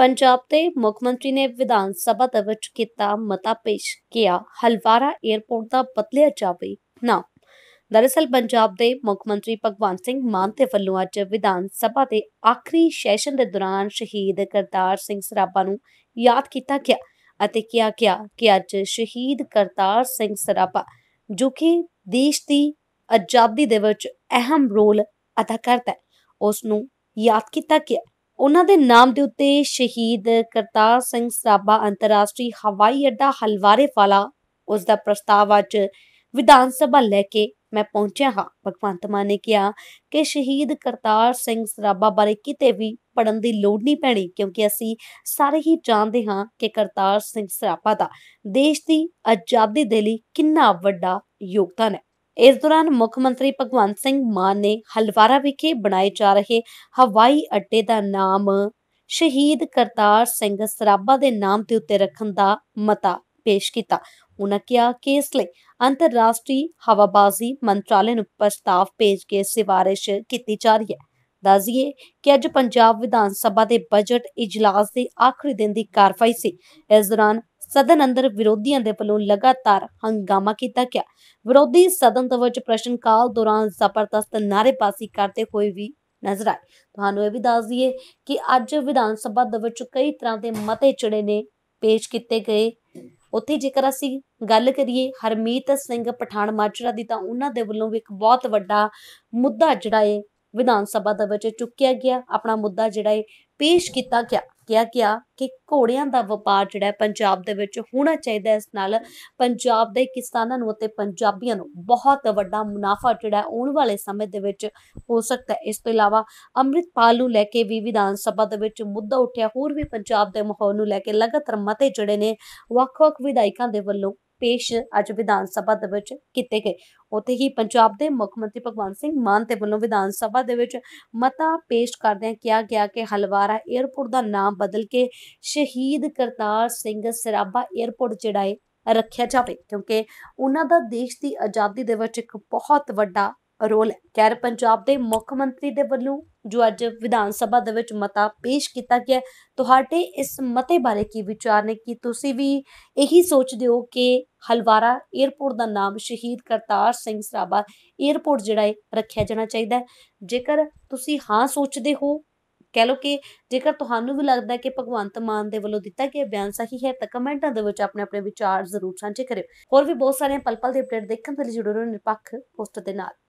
ਪੰਜਾਬ ਦੇ ਮੁੱਖ ਮੰਤਰੀ ਨੇ ਵਿਧਾਨ ਸਭਾ ਦੇ ਵਿੱਚ ਕੀਤਾ ਮਤਾ ਪੇਸ਼ ਕੀਤਾ ਹਲਵਾਰਾ 에ਅਰਪੋਰਟ ਦਾ ਬਦਲਿਆ ਜਾਵੇ ਨਾ ਦਰਅਸਲ ਪੰਜਾਬ ਦੇ ਮੁੱਖ ਮੰਤਰੀ ਭਗਵੰਤ ਸਿੰਘ ਮਾਨ ਤੇ ਵੱਲੋਂ ਅੱਜ ਵਿਧਾਨ ਸਭਾ ਦੇ ਆਖਰੀ ਸੈਸ਼ਨ ਦੇ ਦੌਰਾਨ ਸ਼ਹੀਦ ਕਰਤਾਰ ਸਿੰਘ ਸਰਾਭਾ ਨੂੰ ਯਾਦ ਕੀਤਾ ਗਿਆ ਅਤੇ ਕਿਹਾ ਗਿਆ ਕਿ ਅੱਜ ਸ਼ਹੀਦ ਕਰਤਾਰ ਸਿੰਘ ਸਰਾਭਾ ਜੋ ਕਿ ਦੇਸ਼ ਦੀ ਆਜ਼ਾਦੀ ਦੇ ਵਿੱਚ ਅਹਿਮ ਰੋਲ ਅਦਾ ਕਰਦਾ ਹੈ ਉਸ ਨੂੰ ਯਾਦ ਕੀਤਾ ਗਿਆ ਉਹਨਾਂ ਦੇ ਨਾਮ ਦੇ ਉੱਤੇ ਸ਼ਹੀਦ ਕਰਤਾਰ ਸਿੰਘ ਸਰਾਭਾ ਅੰਤਰਰਾਸ਼ਟਰੀ ਹਵਾਈ ਅੱਡਾ ਹਲਵਾਰੇ ਵਾਲਾ ਉਸ ਦਾ ਪ੍ਰਸਤਾਵ ਅੱਜ ਵਿਧਾਨ ਸਭਾ ਲੈ ਕੇ ਮੈਂ ਪਹੁੰਚਿਆ ਹਾਂ ਭਗਵੰਤ ਮਾਨ ਨੇ ਕਿਹਾ ਕਿ ਸ਼ਹੀਦ ਕਰਤਾਰ ਸਿੰਘ ਸਰਾਭਾ ਬਾਰੇ ਕਿਤੇ ਵੀ ਪੜਨ ਦੀ ਲੋੜ ਨਹੀਂ ਪੈਣੀ ਕਿਉਂਕਿ ਅਸੀਂ ਸਾਰੇ ਹੀ ਜਾਣਦੇ ਹਾਂ ਕਿ ਕਰਤਾਰ ਸਿੰਘ ਸਰਾਭਾ ਦਾ ਦੇਸ਼ ਦੀ ਆਜ਼ਾਦੀ ਦੇ ਲਈ ਕਿੰਨਾ ਵੱਡਾ ਯੋਗਦਾਨ ਹੈ ਇਸ ਦੌਰਾਨ ਮੁੱਖ ਮੰਤਰੀ ਭਗਵੰਤ ਸਿੰਘ ਮਾਨ ਨੇ ਹਲਵਾਰਾ ਵਿਖੇ ਬਣਾਏ ਜਾ ਰਹੇ ਹਵਾਈ ਅੱਡੇ ਦਾ ਨਾਮ ਸ਼ਹੀਦ ਕਰਤਾਰ ਸਿੰਘ ਸਰਾਭਾ ਦੇ ਨਾਮ ਤੇ ਉੱਤੇ ਰੱਖਣ ਦਾ ਮਤਾ ਪੇਸ਼ ਕੀਤਾ ਉਹਨਾਂ ਕਿਹਾ ਕਿ ਇਸ ਲਈ ਅੰਤਰਰਾਸ਼ਟਰੀ ਹਵਾਬਾਜ਼ੀ ਮੰਤਰਾਲੇ ਨੂੰ ਪ੍ਰਸਤਾਵ ਭੇਜ ਕੇ ਸਿਫਾਰਿਸ਼ ਕੀਤੀ ਜਾ ਰਹੀ ਹੈ ਦੱਸੀਏ ਕਿ ਅੱਜ ਪੰਜਾਬ ਵਿਧਾਨ ਸਭਾ ਦੇ ਬਜਟ ਇਜਲਾਸ ਦੇ ਆਖਰੀ ਦਿਨ ਦੀ ਕਾਰਵਾਈ ਸੀ ਇਸ ਦੌਰਾਨ ਸਦਨ ਅੰਦਰ ਵਿਰੋਧੀਆਂ ਦੇ ਵੱਲੋਂ ਲਗਾਤਾਰ ਹੰਗਾਮਾ ਕੀਤਾ ਗਿਆ ਵਿਰੋਧੀ ਸਦਨ ਦੇ ਵਿੱਚ ਪ੍ਰਸ਼ਨ ਕਾਲ ਦੌਰਾਨ ਜ਼ਬਰਦਸਤ ਨਾਰੇਬਾਜ਼ੀ ਕਰਦੇ ਹੋਏ ਵੀ ਨਜ਼ਰ ਆਏ ਤੁਹਾਨੂੰ ਇਹ ਵੀ ਦੱਸ ਦਈਏ ਕਿ ਅੱਜ ਵਿਧਾਨ ਸਭਾ ਦੇ ਵਿੱਚ ਕਈ ਤਰ੍ਹਾਂ ਦੇ ਮਤੇ ਚੜੇ ਨੇ ਪੇਸ਼ ਕੀਤੇ ਗਏ ਉੱਥੇ ਜੇਕਰ ਅਸੀਂ ਗੱਲ ਕਰੀਏ ਹਰਮੀਤ ਸਿੰਘ ਪਠਾਨ ਮਾਜਰਾ ਦੀ ਤਾਂ ਉਹਨਾਂ ਦੇ ਵੱਲੋਂ ਵੀ ਇੱਕ ਬਹੁਤ ਵੱਡਾ ਮੁੱਦਾ ਜਿਹੜਾ ਹੈ ਵਿਧਾਨ ਸਭਾ ਦੇ ਵਿੱਚ ਚੁੱਕਿਆ ਗਿਆ ਆਪਣਾ ਮੁੱਦਾ ਜਿਹੜਾ ਹੈ ਪੇਸ਼ ਕੀਤਾ ਗਿਆ ਕਿਹਾ ਗਿਆ ਕਿ ਘੋੜਿਆਂ ਦਾ ਵਪਾਰ ਜਿਹੜਾ ਪੰਜਾਬ ਦੇ ਵਿੱਚ ਹੋਣਾ ਚਾਹੀਦਾ ਇਸ ਨਾਲ ਪੰਜਾਬ ਦੇ ਕਿਸਾਨਾਂ ਨੂੰ ਅਤੇ ਪੰਜਾਬੀਆਂ ਨੂੰ ਬਹੁਤ ਵੱਡਾ ਮੁਨਾਫਾ ਜਿਹੜਾ ਆਉਣ ਵਾਲੇ ਸਮੇਂ ਦੇ ਵਿੱਚ ਹੋ ਸਕਦਾ ਹੈ ਇਸ ਤੋਂ ਇਲਾਵਾ ਅੰਮ੍ਰਿਤਪਾਲ ਨੂੰ ਲੈ ਕੇ ਵੀ ਵਿਧਾਨ ਸਭਾ ਦੇ ਵਿੱਚ ਮੁੱਦਾ ਉੱਠਿਆ ਹੋਰ ਵੀ ਪੰਜਾਬ ਦੇ ਮਾਹੌਲ ਨੂੰ ਲੈ ਕੇ ਲਗਾਤਾਰ ਮਤੇ ਜਿਹੜੇ ਨੇ ਵੱਖ-ਵੱਖ ਵਿਧਾਇਕਾਂ ਦੇ ਵੱਲੋਂ ਪੇਸ਼ ਅੱਜ ਵਿਧਾਨ ਸਭਾ ਦੇ ਵਿੱਚ ਕੀਤੇ ਗਏ ਉੱਥੇ ਹੀ ਪੰਜਾਬ ਦੇ ਮੁੱਖ ਮੰਤਰੀ ਭਗਵੰਤ ਸਿੰਘ ਮਾਨ ਤੇ ਵੱਲੋਂ ਵਿਧਾਨ ਸਭਾ ਦੇ ਵਿੱਚ ਮਤਾ ਪੇਸ਼ ਕਰਦਿਆਂ ਕਿਹਾ ਗਿਆ ਕਿ ਹਲਵਾਰਾ 에ਅਰਪੋਰਟ ਦਾ ਨਾਮ ਬਦਲ ਕੇ ਸ਼ਹੀਦ ਕਰਤਾਰ ਸਿੰਘ ਸਰਾਭਾ 에ਅਰਪੋਰਟ ਜਿਹੜਾ ਹੈ ਰੱਖਿਆ ਜਾਵੇ ਕਿਉਂਕਿ ਉਹਨਾਂ ਦਾ ਦੇਸ਼ ਦੀ ਆਜ਼ਾਦੀ ਦੇ ਵਿੱਚ ਇੱਕ ਬਹੁਤ ਵੱਡਾ ਰੋਲ ਹੈ ਖੈਰ ਪੰਜਾਬ ਦੇ ਮੁੱਖ ਮੰਤਰੀ ਦੇ ਵੱਲੋਂ ਜੋ ਅੱਜ ਵਿਧਾਨ ਸਭਾ ਦੇ ਵਿੱਚ ਮਤਾ ਪੇਸ਼ ਕੀਤਾ ਗਿਆ ਤੁਹਾਡੇ ਇਸ ਮਤੇ ਬਾਰੇ ਕੀ ਵਿਚਾਰ ਨੇ ਕਿ ਤੁਸੀਂ ਵੀ ਇਹੀ ਸੋਚਦੇ ਹੋ ਕਿ ਹਲਵਾਰਾ 에ਅਰਪੋਰਟ ਦਾ ਨਾਮ ਸ਼ਹੀਦ ਕਰਤਾਰ ਸਿੰਘ ਸਰਾਭਾ 에ਅਰਪੋਰਟ ਜਿਹੜਾ ਹੈ ਰੱਖਿਆ ਜਾਣਾ ਚਾਹੀਦਾ ਜੇਕਰ ਤੁਸੀਂ ਹਾਂ ਸੋਚਦੇ ਹੋ ਕਹਿ ਲੋ ਕਿ ਜੇਕਰ ਤੁਹਾਨੂੰ ਵੀ ਲੱਗਦਾ ਹੈ ਕਿ ਭਗਵੰਤ ਮਾਨ ਦੇ ਵੱਲੋਂ ਦਿੱਤਾ ਗਿਆ ਬਿਆਨ ਸਹੀ ਹੈ ਤਾਂ ਕਮੈਂਟਾਂ ਦੇ ਵਿੱਚ ਆਪਣੇ ਆਪਣੇ ਵਿਚਾਰ ਜ਼ਰੂਰ ਸਾਂਝੇ ਕਰਿਓ ਹੋਰ ਵੀ ਬਹੁਤ ਸਾਰੇ ਪਲ ਪਲ ਅਪਡੇਟ ਦੇਖਣ ਦੇ ਲਈ ਜੁੜੋ ਰਹੋ ਨਿਰਪੱਖ ਪੋਸਟ ਦੇ ਨਾਲ